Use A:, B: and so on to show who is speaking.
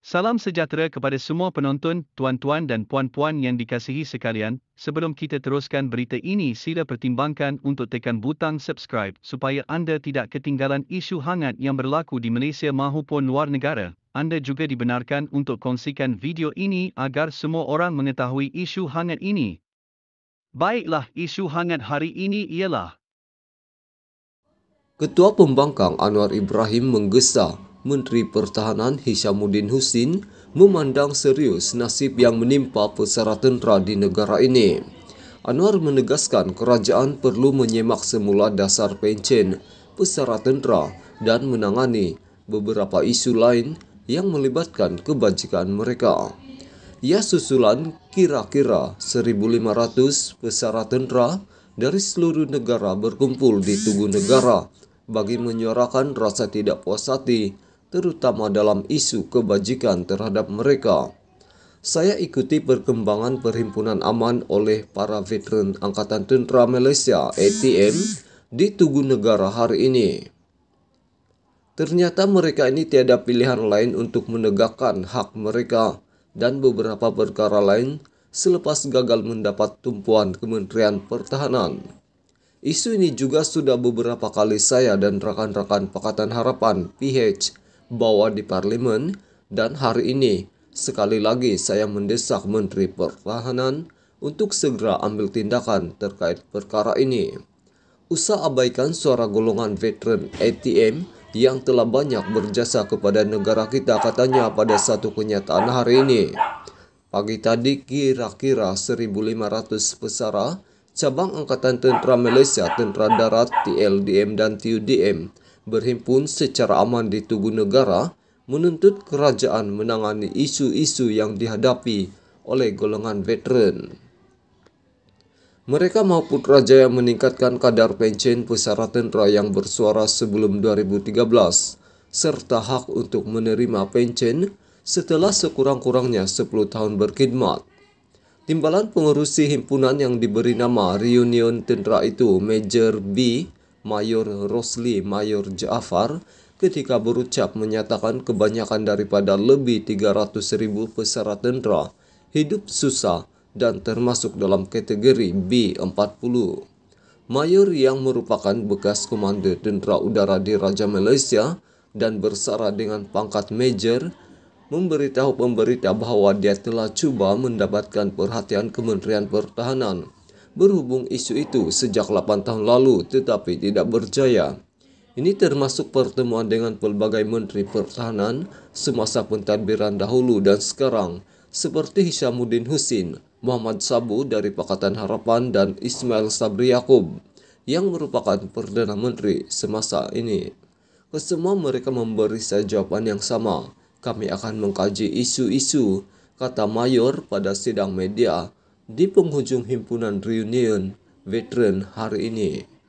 A: Salam sejahtera kepada semua penonton, tuan-tuan dan puan-puan yang dikasihi sekalian. Sebelum kita teruskan berita ini, sila pertimbangkan untuk tekan butang subscribe supaya anda tidak ketinggalan isu hangat yang berlaku di Malaysia maupun luar negara. Anda juga dibenarkan untuk kongsikan video ini agar semua orang mengetahui isu hangat ini. Baiklah, isu hangat hari ini ialah
B: Ketua Pembangkang Anwar Ibrahim menggesa Menteri Pertahanan Hishamuddin Husin memandang serius nasib yang menimpa peserta tentara di negara ini. Anwar menegaskan kerajaan perlu menyemak semula dasar pencen peserta tentara dan menangani beberapa isu lain yang melibatkan kebajikan mereka. Ia susulan kira-kira 1.500 peserta tentara dari seluruh negara berkumpul di Tugu Negara bagi menyuarakan rasa tidak puas hati terutama dalam isu kebajikan terhadap mereka. Saya ikuti perkembangan perhimpunan aman oleh para veteran Angkatan Tentera Malaysia ATM di Tugu Negara hari ini. Ternyata mereka ini tiada pilihan lain untuk menegakkan hak mereka dan beberapa perkara lain selepas gagal mendapat tumpuan Kementerian Pertahanan. Isu ini juga sudah beberapa kali saya dan rekan-rekan Pakatan Harapan PH bawa di parlemen dan hari ini sekali lagi saya mendesak Menteri Pertahanan untuk segera ambil tindakan terkait perkara ini. usaha abaikan suara golongan veteran ATM yang telah banyak berjasa kepada negara kita katanya pada satu kenyataan hari ini. Pagi tadi kira-kira 1.500 pesara cabang Angkatan Tentara Malaysia, Tentara Darat, TLDM, dan TUDM berhimpun secara aman di tubuh negara menuntut kerajaan menangani isu-isu yang dihadapi oleh golongan veteran. Mereka maupun raja yang meningkatkan kadar pensiun pesara tentera yang bersuara sebelum 2013 serta hak untuk menerima pensiun setelah sekurang-kurangnya 10 tahun berkhidmat. Timbalan pengurusi himpunan yang diberi nama Reunion Tentera itu Major B Mayor Rosli Mayor Jaafar ketika berucap menyatakan kebanyakan daripada lebih 300 ribu peserta tentara hidup susah dan termasuk dalam kategori B40. Mayor yang merupakan bekas komando tentara udara di Raja Malaysia dan bersara dengan pangkat major memberitahu pemberita bahwa dia telah cuba mendapatkan perhatian Kementerian Pertahanan berhubung isu itu sejak 8 tahun lalu tetapi tidak berjaya. Ini termasuk pertemuan dengan pelbagai menteri pertahanan semasa pentadbiran dahulu dan sekarang, seperti Hishamuddin Husin, Muhammad Sabu dari Pakatan Harapan dan Ismail Sabri Yaakob yang merupakan Perdana Menteri semasa ini. Kesemua mereka memberi saya jawaban yang sama. Kami akan mengkaji isu-isu, kata Mayor pada sidang media di penghujung himpunan reunion veteran hari ini.